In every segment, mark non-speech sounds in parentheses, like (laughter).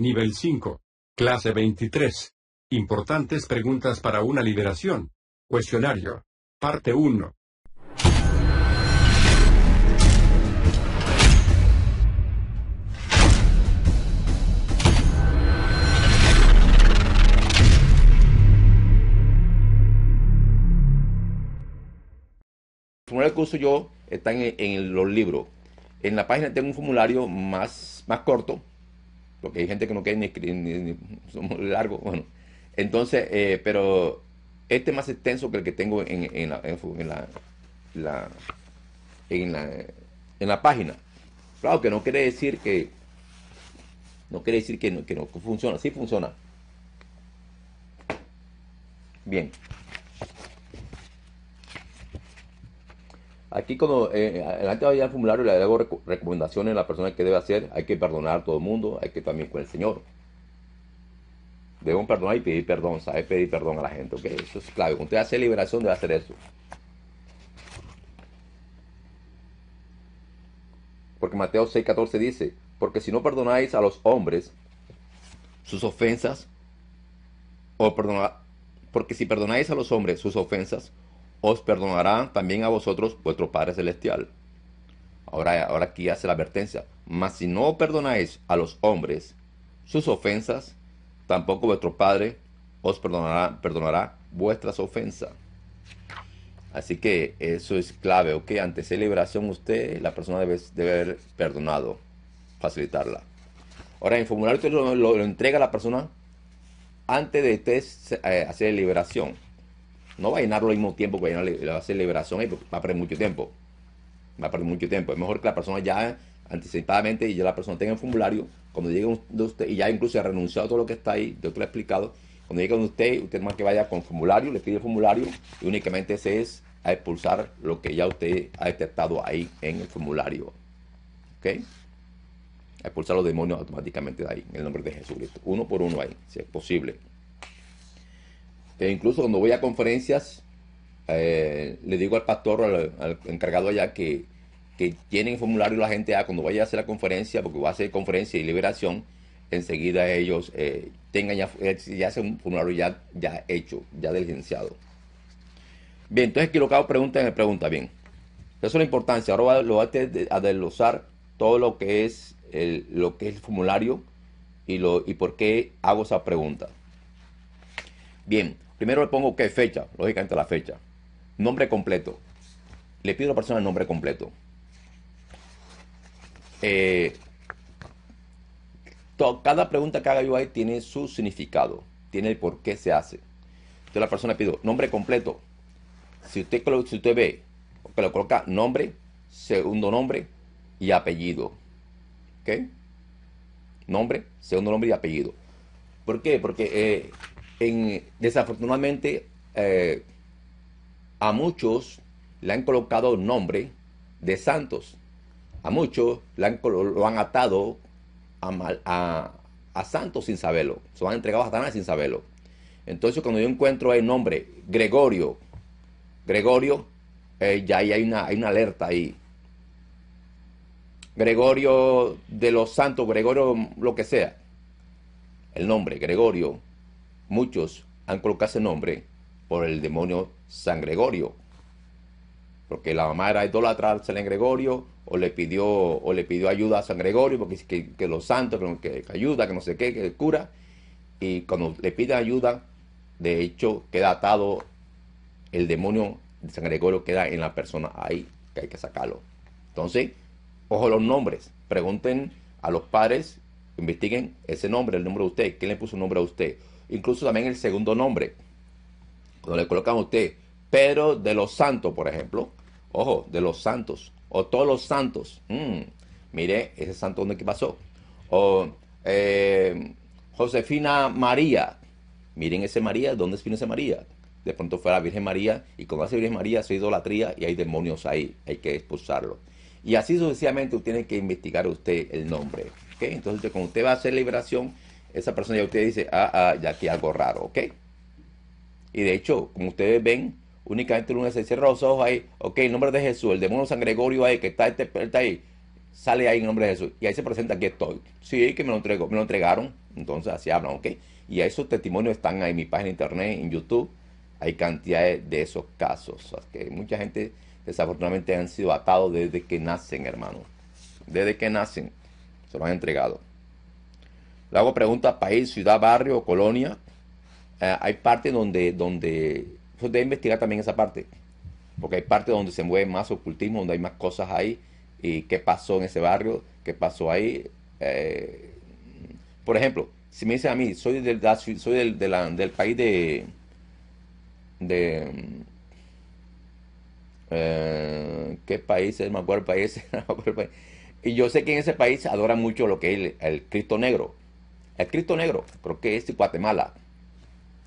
Nivel 5. Clase 23. Importantes preguntas para una liberación. Cuestionario. Parte 1. que curso yo está en, en, los libros. En la página tengo un formulario más, más corto porque hay gente que no quiere ni, escribir, ni somos largos, bueno. Entonces, eh, pero este es más extenso que el que tengo en, la, página. Claro que no quiere decir que no quiere decir que no, que no funciona, sí funciona. Bien. Aquí cuando eh, eh a ir al formulario le hago recomendaciones a la persona que debe hacer, hay que perdonar a todo el mundo, hay que también con el Señor. Debo perdonar y pedir perdón, ¿sabes? Pedir perdón a la gente, ok, eso es clave. Cuando usted hace liberación debe hacer eso. Porque Mateo 6:14 dice, porque si no perdonáis a los hombres sus ofensas, o perdonáis porque si perdonáis a los hombres sus ofensas, os perdonará también a vosotros vuestro Padre Celestial. Ahora, ahora aquí hace la advertencia, mas si no perdonáis a los hombres sus ofensas, tampoco vuestro Padre os perdonará, perdonará vuestras ofensas. Así que eso es clave, ¿ok? Ante celebración usted, la persona debe, de haber perdonado, facilitarla. Ahora, en formulario usted lo, entrega a la persona antes de usted eh, hacer liberación. No va a llenarlo al mismo tiempo que va a hacer la celebración y va a perder mucho tiempo. Va a perder mucho tiempo. Es mejor que la persona ya anticipadamente y ya la persona tenga el formulario. Cuando llegue usted, y ya incluso ha renunciado a todo lo que está ahí, de otro he explicado. Cuando llegue usted, usted más que vaya con formulario, le pide el formulario y únicamente ese es a expulsar lo que ya usted ha detectado ahí en el formulario. ¿Ok? A expulsar los demonios automáticamente de ahí, en el nombre de Jesucristo. Uno por uno ahí, si es posible. Este, incluso cuando voy a conferencias, eh, le digo al pastor, al, encargado allá, que, tienen el formulario la gente, a ah, cuando vaya a hacer la conferencia, porque va a hacer conferencia y liberación, enseguida ellos eh, tengan ya, eh, ya hacen un formulario ya, ya hecho, ya diligenciado. Bien, entonces aquí lo que hago pregunta en pregunta, bien. Eso es la importancia. Ahora lo voy a desglosar todo lo que es el, lo que es el formulario y, lo, y por qué hago esa pregunta. Bien, Primero le pongo qué fecha, lógicamente la fecha. Nombre completo. Le pido a la persona el nombre completo. Eh, cada pregunta que haga yo ahí tiene su significado, tiene el por qué se hace. Entonces la persona le pido nombre completo. Si usted, si usted ve que le coloca nombre, segundo nombre y apellido. ¿Ok? Nombre, segundo nombre y apellido. ¿Por qué? Porque eh, desafortunadamente eh, a muchos le han colocado el nombre de santos, a muchos lo han atado a, santos sin saberlo, se lo han entregado a Satanás sin saberlo. Entonces cuando yo encuentro el nombre Gregorio, Gregorio, eh, ya ahí hay una, hay una alerta ahí. Gregorio de los Santos, Gregorio lo que sea. El nombre, Gregorio. Muchos han colocado ese nombre por el demonio San Gregorio. Porque la mamá era idólatra a San Gregorio, o le pidió, o le pidió ayuda a San Gregorio, porque que, los santos, que, ayuda, que no sé qué, que cura. Y cuando le pide ayuda, de hecho, queda atado el demonio de San Gregorio, queda en la persona ahí, que hay que sacarlo. Entonces, ojo los nombres. Pregunten a los padres, investiguen ese nombre, el nombre de usted. ¿Quién le puso un nombre a usted? incluso también el segundo nombre. Cuando le colocan a usted Pedro de los Santos, por ejemplo, ojo, de los Santos, o todos los santos, mm, mire, ese santo dónde que pasó. O eh, Josefina María, miren ese María, ¿dónde viene ese María? De pronto fue la Virgen María, y como hace Virgen María, se idolatría y hay demonios ahí, hay que expulsarlo. Y así sucesivamente usted tiene que investigar usted el nombre. Entonces, cuando usted va a hacer liberación, esa persona ya usted dice, ah, ah, ya aquí algo raro, ¿ok? Y de hecho, como ustedes ven, únicamente el lunes se cierra los ojos ahí, ok, el nombre de Jesús, el demonio San Gregorio ahí, que está, este, ahí, sale ahí en nombre de Jesús. Y ahí se presenta, aquí estoy. Sí, que me lo entregó, me lo entregaron. Entonces así hablan, ¿ok? Y esos testimonios están ahí en mi página de internet, en YouTube. Hay cantidades de esos casos. que mucha gente, desafortunadamente, han sido atados desde que nacen, hermano. Desde que nacen, se lo han entregado. Le hago preguntas, país, ciudad, barrio colonia. Eh, hay parte donde, donde, debe investigar también esa parte, porque hay parte donde se mueve más ocultismo, donde hay más cosas ahí, y qué pasó en ese barrio, qué pasó ahí. Eh, por ejemplo, si me dicen a mí, soy del, soy del, país de... de eh, ¿Qué país es? (laughs) Me acuerdo el país. Y yo sé que en ese país adora mucho lo que es el Cristo Negro. Escrito Cristo Negro, creo que es de Guatemala.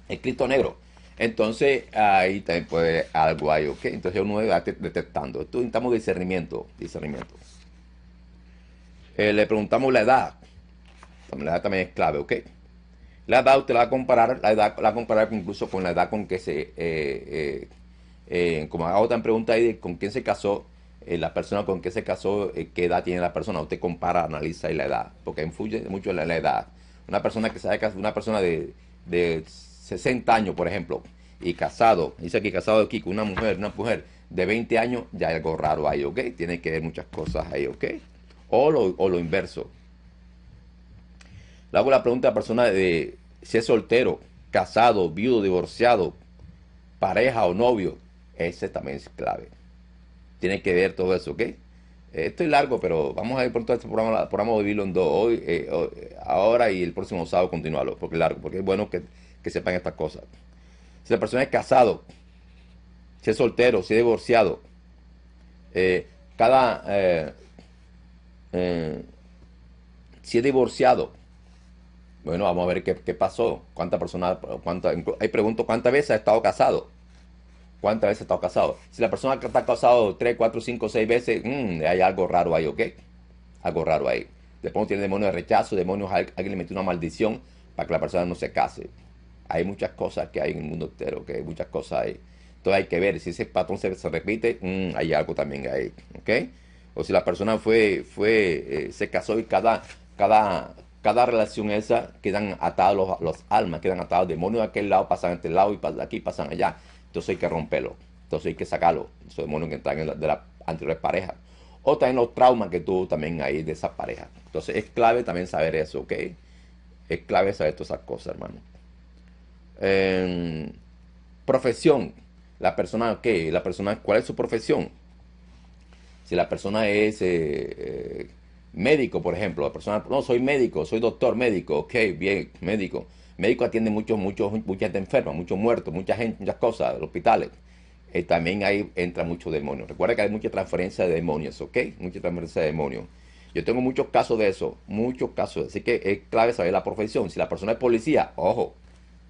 Escrito Cristo Negro. Entonces, ahí también puede algo ahí, ¿ok? Entonces uno va detectando. Esto necesitamos discernimiento, discernimiento. Eh, le preguntamos la edad. La edad también es clave, ¿ok? La edad usted la va a comparar, la edad la va a comparar incluso con la edad con que se, eh, eh, como hago otra pregunta ahí de con quién se casó, la persona con quién se casó, qué edad tiene la persona, usted compara, analiza y la edad, porque influye mucho en la edad una persona que se haya una persona de, de 60 años, por ejemplo, y casado, dice aquí casado aquí, con una mujer, una mujer de 20 años, ya hay algo raro ahí, ¿ok? Tiene que ver muchas cosas ahí, ¿ok? O lo, o lo inverso. Le la pregunta a la persona de si es soltero, casado, viudo, divorciado, pareja o novio. Ese también es clave. Tiene que ver todo eso, ¿ok? Eh, esto es largo, pero vamos a ir por todo este programa, programa de vivirlo en dos, hoy, eh, eh, ahora y el próximo sábado continuarlo, porque es largo, porque es bueno que, sepan estas cosas. Si la persona es casado, si es soltero, si es divorciado, cada... si es divorciado, bueno, vamos a ver qué, pasó, cuántas personas, cuánta, hay pregunto cuántas veces ha estado casado. ¿Cuántas veces está casado? Si la persona que está casado 3, 4, 5, 6 veces, mm, hay algo raro ahí, ¿ok? Algo raro ahí. Después tiene demonios de rechazo, demonios, alguien le metió una maldición para que la persona no se case. Hay muchas cosas que hay en el mundo entero, que hay muchas cosas ahí. Entonces hay que ver, si ese patrón se, repite, mm, hay algo también ahí, ¿ok? O si la persona fue, fue, eh, se casó y cada, cada, cada relación esa quedan atados los, almas, quedan atados demonios de aquel lado, pasan a este lado y pasan aquí, pasan allá. Entonces hay que romperlo. Entonces hay que sacarlo. Esos demonios que están en la, de las anteriores parejas. O también los traumas que tuvo también ahí de esa pareja. Entonces es clave también saber eso, ¿ok? Es clave saber todas esas cosas, hermano. Em, profesión. La persona, ok, la persona, ¿cuál es su profesión? Si la persona es eh, eh, médico, por ejemplo, la persona, no, soy médico, soy doctor médico, ok, bien, médico médicos atiende muchos, muchos, mucha gente enferma, muchos muertos, mucha gente, muchas cosas, los hospitales. Eh, también ahí entra mucho demonio. Recuerda que hay mucha transferencia de demonios, ¿ok? Mucha transferencia de demonios. Yo tengo muchos casos de eso, muchos casos. Así que es clave saber la profesión. Si la persona es policía, ojo,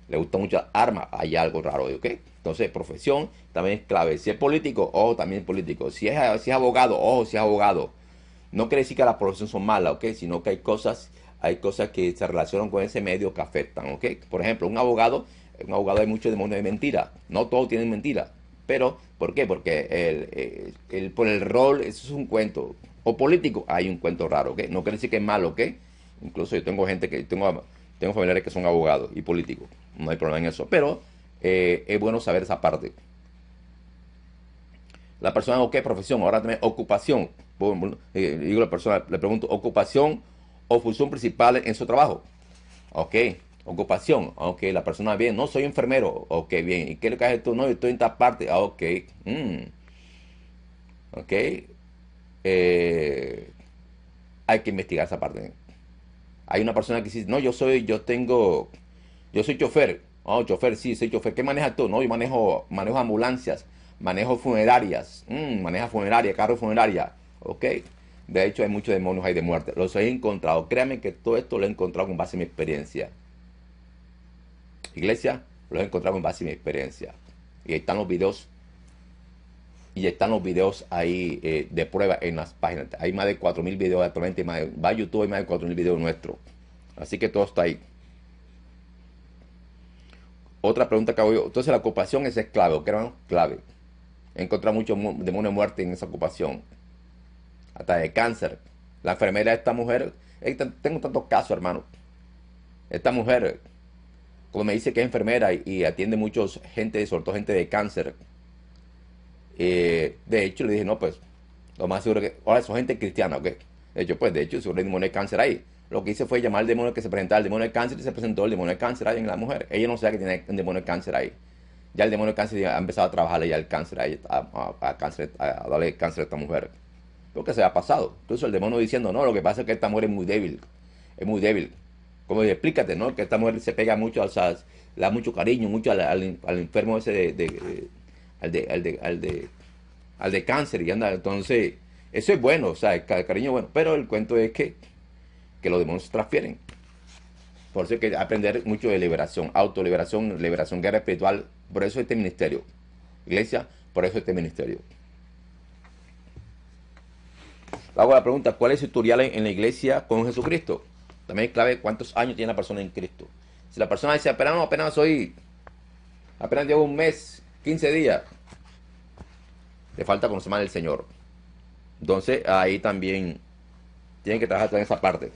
le gusta muchas armas, hay algo raro, ¿ok? Entonces, profesión también es clave. Si es político, ojo, también es político. Si es, si es abogado, ojo, si es abogado. No quiere decir que las profesiones son malas, ¿ok? Sino que hay cosas hay cosas que se relacionan con ese medio que afectan, ¿ok? Por ejemplo, un abogado, un abogado hay mucho demonios, de mentira, no todos tienen mentira, pero ¿por qué? Porque eh, el, por el rol, eso es un cuento, o político, hay un cuento raro, ¿ok? No quiere decir que es malo, ¿ok? Incluso yo tengo gente que, tengo, tengo familiares que son abogados y políticos, no hay problema en eso, pero eh, es bueno saber esa parte. La persona, ¿ok? profesión? Ahora también ocupación. Eh, digo la persona, le pregunto, ocupación o función principal en su trabajo. Ok, ocupación. Ok, la persona bien, no soy enfermero. Ok, bien. ¿Y qué es lo que haces tú? No, yo estoy en esta parte. ok. Mm. Ok. Eh, hay que investigar esa parte. Hay una persona que dice, no, yo soy, yo tengo, yo soy chofer. Oh, chofer, sí, soy chofer. ¿Qué manejas tú? No, yo manejo, manejo ambulancias, manejo funerarias, mm, maneja funeraria, carro funeraria. Ok. De hecho, hay muchos demonios ahí de muerte. Los he encontrado. Créanme que todo esto lo he encontrado con base en mi experiencia. Iglesia, lo he encontrado con base en mi experiencia. Y están los videos. Y están los videos ahí eh, de prueba en las páginas. Hay más de 4.000 videos actualmente. Más va a YouTube, hay más de 4.000 videos nuestros. Así que todo está ahí. Otra pregunta que hago yo. Entonces la ocupación es clave, ¿ok, hermano? Clave. He encontrado muchos demonios de muerte en esa ocupación hasta de cáncer. La enfermera de esta mujer, eh, tengo tantos casos, hermano. Esta mujer, como me dice que es enfermera y, atiende muchos gente, sobre todo gente de cáncer. Eh, de hecho, le dije, no, pues, lo más seguro que. Ahora son gente cristiana, ¿ok? De hecho, pues, de hecho, seguro hay demonio de cáncer ahí. Lo que hice fue llamar al demonio que se presentaba al demonio de cáncer y se presentó el demonio de cáncer ahí en la mujer. Ella no sabía que tiene un demonio de cáncer ahí. Ya el demonio de cáncer ha empezado a trabajar ya el cáncer ahí, cáncer, a darle cáncer a esta mujer lo que se ha pasado. Incluso el demonio diciendo, no, lo que pasa es que esta mujer es muy débil, es muy débil. Como dice, explícate, ¿no? Que esta mujer se pega mucho, o da mucho cariño, mucho al, enfermo ese de, de, al de, al de, al de, cáncer y anda. Entonces, eso es bueno, o sea, el cariño es bueno. Pero el cuento es que, que los demonios se transfieren. Por eso hay que aprender mucho de liberación, autoliberación, liberación, guerra espiritual. Por eso este ministerio. Iglesia, por eso este ministerio hago la pregunta, ¿cuál es el tutorial en, la iglesia con Jesucristo? También es clave cuántos años tiene la persona en Cristo. Si la persona dice, apenas, no, apenas soy, apenas llevo un mes, 15 días, le falta conocer más al Señor. Entonces ahí también tienen que trabajar en esa parte.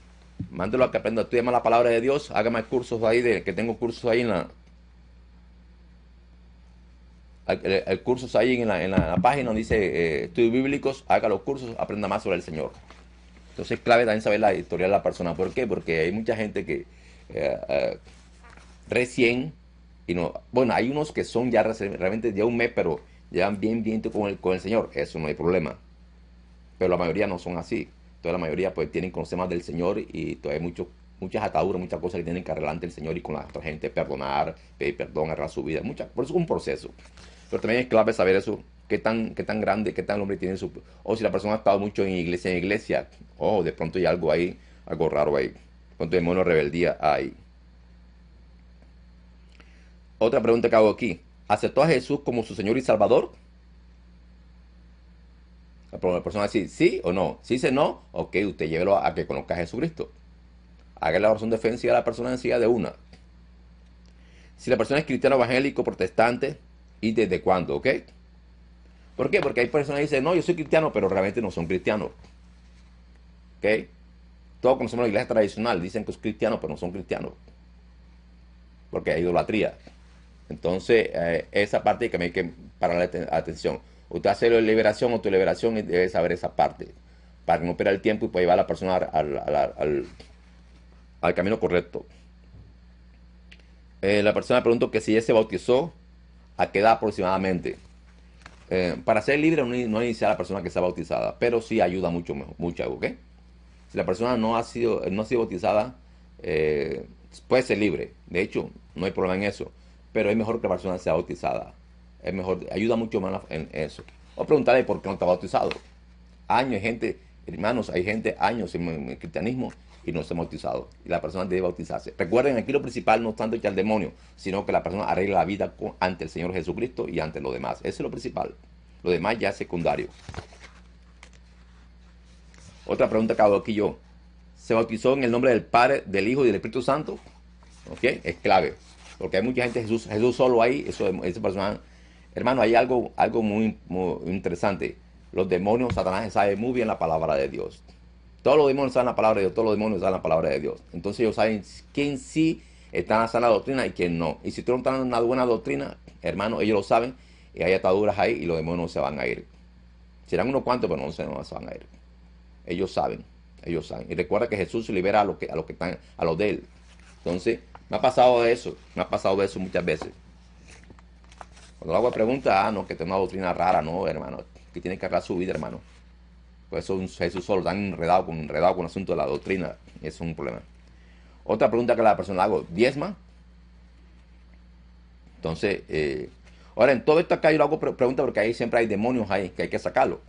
Mándelo a que aprenda, estudie más la palabra de Dios, haga más cursos ahí, de, que tengo cursos ahí en la, el curso está ahí en la, página donde dice eh, estudios bíblicos, haga los cursos, aprenda más sobre el Señor. Entonces es clave también saber la historia de la persona. ¿Por qué? Porque hay mucha gente que eh, eh, recién, y no, bueno, hay unos que son ya realmente ya un mes, pero llevan bien viento con el, con el Señor. Eso no hay problema. Pero la mayoría no son así. Toda la mayoría pues tienen más del Señor y todavía hay muchas ataduras, muchas cosas que tienen que arreglar ante el Señor y con la gente, perdonar, pedir perdón, arreglar su vida, muchas, por eso es un proceso. Pero también es clave saber eso, qué tan, qué tan grande, qué tan hombre tiene su... O si la persona ha estado mucho en iglesia, en iglesia, o de pronto hay algo ahí, algo raro ahí. ¿Cuánto demonio rebeldía hay? Otra pregunta que hago aquí. ¿Aceptó a Jesús como su Señor y Salvador? La persona dice sí o no. Si dice no, ok, usted llévelo a, que conozca a Jesucristo. Haga la oración defensiva a la persona en sí de una. Si la persona es cristiano evangélico, protestante, y desde cuándo, ¿ok? ¿Por qué? Porque hay personas que dicen, no, yo soy cristiano, pero realmente no son cristianos. ¿Ok? Todos conocemos la iglesia tradicional, dicen que es cristianos, pero no son cristianos. Porque hay idolatría. Entonces, eh, esa parte que me hay que parar la atención. Usted hace la liberación o tu liberación y debe saber esa parte. Para no perder el tiempo y pueda llevar a la persona al, al, camino correcto. Eh, la persona preguntó que si ya se bautizó ¿A qué edad aproximadamente? Eh, para ser libre no a la persona que está bautizada, pero sí ayuda mucho, mucho, ¿ok? Si la persona no ha sido, no ha sido bautizada, eh, puede ser libre. De hecho, no hay problema en eso. Pero es mejor que la persona sea bautizada. Es mejor, ayuda mucho más en eso. O preguntarle por qué no está bautizado. Años, gente, hermanos, hay gente, años en el cristianismo y no se ha bautizado. Y la persona debe bautizarse. Recuerden aquí lo principal no es tanto al demonio, sino que la persona arregla la vida ante el Señor Jesucristo y ante los demás. Eso es lo principal. Lo demás ya es secundario. Otra pregunta que hago aquí yo. ¿Se bautizó en el nombre del Padre, del Hijo y del Espíritu Santo? ¿Ok? Es clave. Porque hay mucha gente, Jesús, Jesús solo ahí, eso, esa persona Hermano, hay algo, algo muy, muy interesante. Los demonios, Satanás sabe muy bien la palabra de Dios. Todos los demonios saben la palabra de Dios, todos los demonios saben la palabra de Dios. Entonces ellos saben quién sí está en la sana doctrina y quién no. Y si tú no estás en una buena doctrina, hermano, ellos lo saben y hay ataduras ahí y los demonios se van a ir. Serán unos cuantos, pero no se, van a ir. Ellos saben, ellos saben. Y recuerda que Jesús libera a los que, a que están, a los de él. Entonces, me ha pasado eso, me ha pasado eso muchas veces. Cuando le hago pregunta, ah, no, que tengo una doctrina rara, no, hermano, que tiene que arreglar su vida, hermano. Por pues eso Jesús solo tan enredado con, enredado con el asunto de la doctrina. es un problema. Otra pregunta que la persona le hago, ¿diezma? Entonces, eh, ahora en todo esto acá yo le hago pregunta porque ahí siempre hay demonios ahí que hay que sacarlo.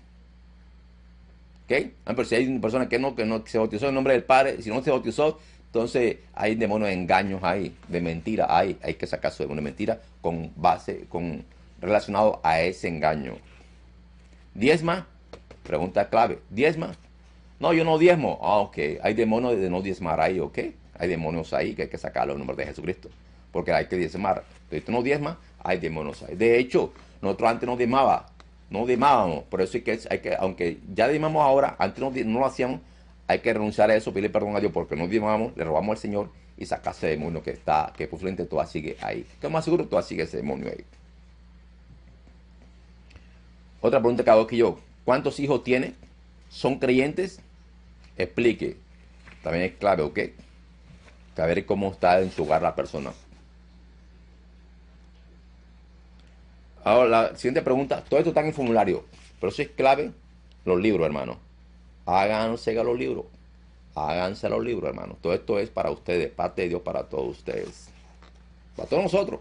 ¿Ok? Ah, pero si hay una persona que no, que no se bautizó en nombre del Padre, si no se bautizó, entonces hay demonios de engaños ahí, de mentira ahí hay que sacar su demonio de mentira con base, con relacionado a ese engaño. Diezma, Pregunta clave. ¿Diezma? No, yo no diezmo. Ah, ok. Hay demonios de no diezmar ahí, ok. Hay demonios ahí que hay que sacar los nombre de Jesucristo. Porque hay que diezmar. tú no diezmas, hay demonios ahí. De hecho, nosotros antes no diezmaba. No diezmábamos. Por eso es que, hay que aunque ya diezmamos ahora, antes no, lo hacíamos, hay que renunciar a eso, pedirle perdón a Dios porque no diezmamos, le robamos al Señor y saca ese demonio que está, que por frente todavía sigue ahí. Que más seguro Todo sigue ese demonio ahí. Otra pregunta que hago que yo, ¿Cuántos hijos tiene? ¿Son creyentes? Explique. También es clave, ¿ok? Que ver cómo está en su hogar la persona. Ahora, la siguiente pregunta. Todo esto está en el formulario. Pero eso es clave. Los libros, hermano. Háganse a los libros. Háganse los libros, hermano. Todo esto es para ustedes. Parte de Dios para todos ustedes. Para todos nosotros.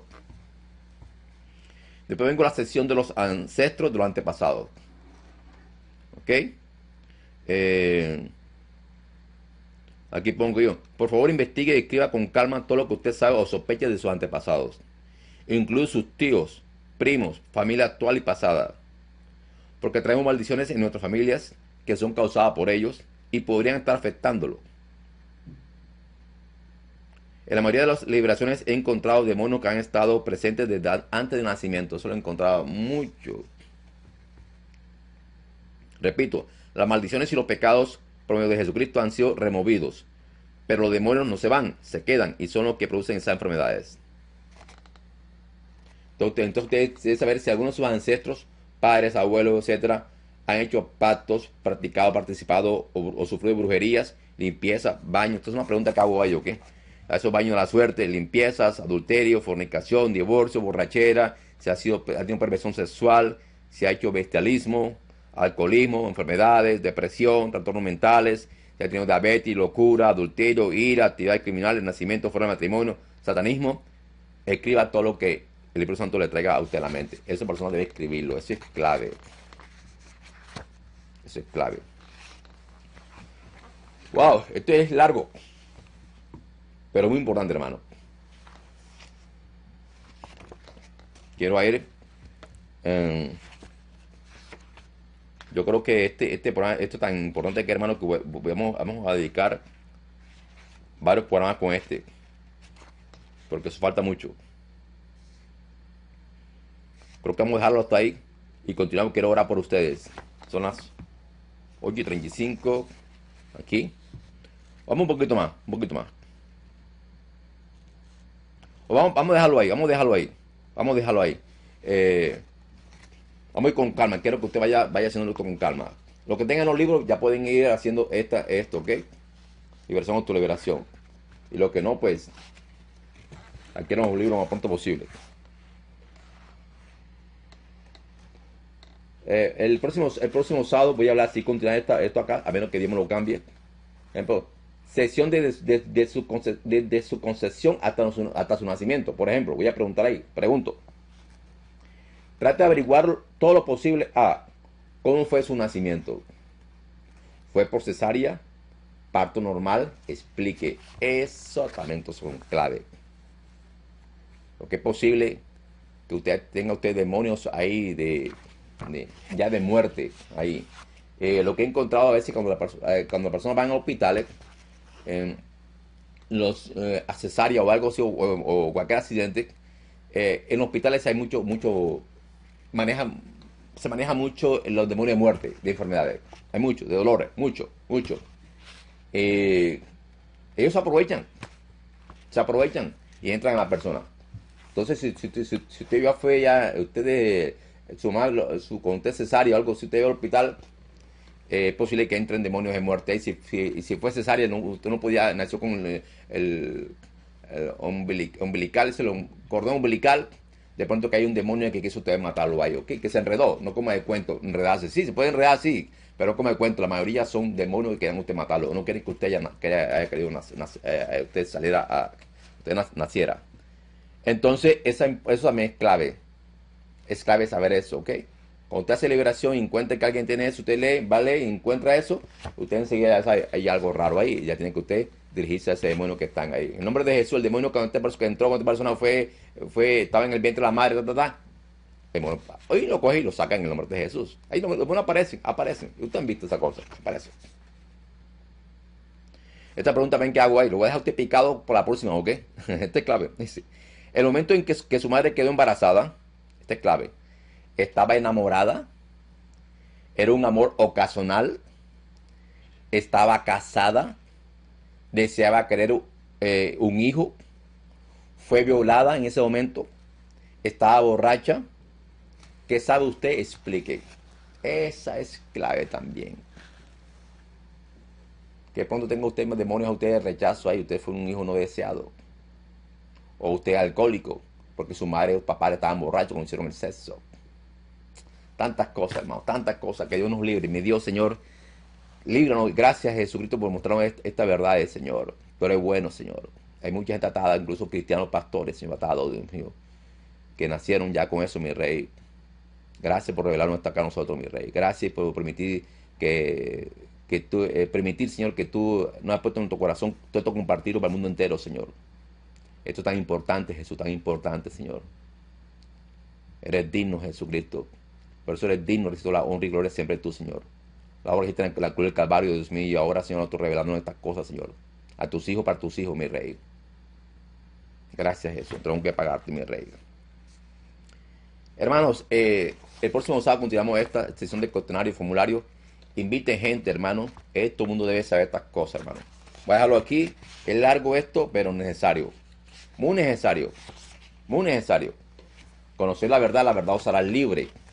Después vengo a la sección de los ancestros de los antepasados. Eh, aquí pongo yo. Por favor, investigue y escriba con calma todo lo que usted sabe o sospeche de sus antepasados. incluso sus tíos, primos, familia actual y pasada. Porque traemos maldiciones en nuestras familias que son causadas por ellos y podrían estar afectándolo. En la mayoría de las liberaciones he encontrado demonios que han estado presentes desde antes del nacimiento. Eso lo he encontrado mucho. Repito, las maldiciones y los pecados por de Jesucristo han sido removidos, pero los demonios no se van, se quedan y son los que producen esas enfermedades. Entonces ustedes deben saber si algunos de sus ancestros, padres, abuelos, etcétera, han hecho pactos, practicado, participado o, sufrido brujerías, limpieza, baños. Esto es una pregunta que hago yo, ¿ok? A esos baños de la suerte, limpiezas, adulterio, fornicación, divorcio, borrachera, si ha, sido, ha tenido perversión sexual, si ha hecho bestialismo, alcoholismo, enfermedades, depresión, trastornos mentales, ya tenido diabetes, locura, adulterio, ira, actividad criminales nacimiento fuera de matrimonio, satanismo. Escriba todo lo que el libro Santo le traiga a usted a la mente. Esa persona debe escribirlo, eso es clave. Eso es clave. Wow, esto es largo, pero muy importante, hermano. Quiero aire em, yo creo que este, este programa, esto tan importante que hermano, que vamos, a dedicar varios programas con este. Porque eso falta mucho. Creo que vamos a dejarlo hasta ahí. Y continuamos, quiero orar por ustedes. Son las 8 y 35. Aquí. Vamos un poquito más, un poquito más. vamos, vamos a dejarlo ahí, vamos a dejarlo ahí. Vamos a dejarlo ahí. Eh, Vamos a ir con calma. Quiero que usted vaya, vaya haciendo esto con calma. Los que tengan los libros ya pueden ir haciendo esta, esto, ¿ok? Liberación, Y los que no, pues, aquí los libros lo más pronto posible. Eh, el, próximo, el próximo sábado voy a hablar así, continúa esto acá, a menos que Dios me lo cambie. Ejemplo, sesión de, su, de, su, hasta, hasta su nacimiento. Por ejemplo, voy a preguntar ahí, pregunto. Trate de averiguar todo lo posible. A. ¿Cómo fue su nacimiento? ¿Fue por cesárea? ¿Parto normal? Explique. Esos tratamientos son clave. Lo que es posible que usted tenga usted demonios ahí de, ya de muerte ahí. Eh, lo que he encontrado a veces cuando la, eh, cuando persona va eh, a hospitales, eh, los cesárea o algo así o, cualquier accidente, en hospitales hay mucho, mucho maneja, se maneja mucho los demonios de muerte, de enfermedades. Hay muchos, de dolores, mucho, mucho. Eh, ellos se aprovechan, se aprovechan y entran en la persona. Entonces, si, si, si, si usted ya fue, ya, ustedes, eh, su, su con usted cesárea o algo, si usted va al hospital, eh, es posible que entren demonios de muerte. Y si, fue cesárea, no, usted no podía, nació con el, umbilical, el cordón umbilical, de pronto que hay un demonio que quiso usted matarlo ahí, Que se enredó, no como de cuento, enredarse, sí, se puede enredar, sí, pero como de cuento, la mayoría son demonios que quieren usted matarlo, no quieren que usted haya, que querido eh, eh, usted saliera, a, usted naciera. Entonces, esa, eso también es clave, es clave saber eso, ¿ok? Cuando usted hace liberación y encuentra que alguien tiene eso, usted lee, vale, encuentra eso, usted enseguida hay algo raro ahí. Ya tiene que usted dirigirse a ese demonio que están ahí. En nombre de Jesús, el demonio que, entró esta persona fue, fue, estaba en el vientre de la madre, ta, Demonio, hoy lo coge y lo sacan en el nombre de Jesús. Ahí los demonios aparecen, aparecen. Ustedes han visto esa cosa, aparece Esta pregunta ven que hago ahí, lo voy a dejar usted picado por la próxima, ¿ok? (laughs) este es clave. el momento en que, que su madre quedó embarazada, este es clave estaba enamorada, era un amor ocasional, estaba casada, deseaba querer eh, un hijo, fue violada en ese momento, estaba borracha. ¿Qué sabe usted? Explique. Esa es clave también. Que cuando tenga usted demonios a usted de rechazo ahí, usted fue un hijo no deseado. O usted es alcohólico, porque su madre o papá le estaban borrachos cuando hicieron el sexo tantas cosas, hermano, tantas cosas, que Dios nos libre. Mi Dios, Señor, líbranos. Gracias, Jesucristo, por mostrarnos esta verdad, eh, Señor. Tú eres bueno, Señor. Hay mucha gente atada, incluso cristianos pastores, Señor, atados, oh, Dios mío, que nacieron ya con eso, mi Rey. Gracias por revelarnos hasta acá a nosotros, mi Rey. Gracias por permitir que, tú, eh, permitir, Señor, que tú nos has puesto en tu corazón, todo esto compartirlo para el mundo entero, Señor. Esto es tan importante, Jesús, tan importante, Señor. Eres digno, Jesucristo. Por eso eres digno, recibo la honra y gloria siempre tu Señor. La hora está en la cruz del Calvario, Dios mío, y ahora, Señor, tú revelando estas cosas, Señor. A tus hijos, para tus hijos, mi rey. Gracias, Jesús. Tengo que pagarte, mi rey. Hermanos, eh, el próximo sábado continuamos esta sesión de cuestionario y formulario. invite gente, hermano. Esto el mundo debe saber estas cosas, hermano. Voy a dejarlo aquí. Es largo esto, pero necesario. Muy necesario. Muy necesario. Conocer la verdad, la verdad os hará libre.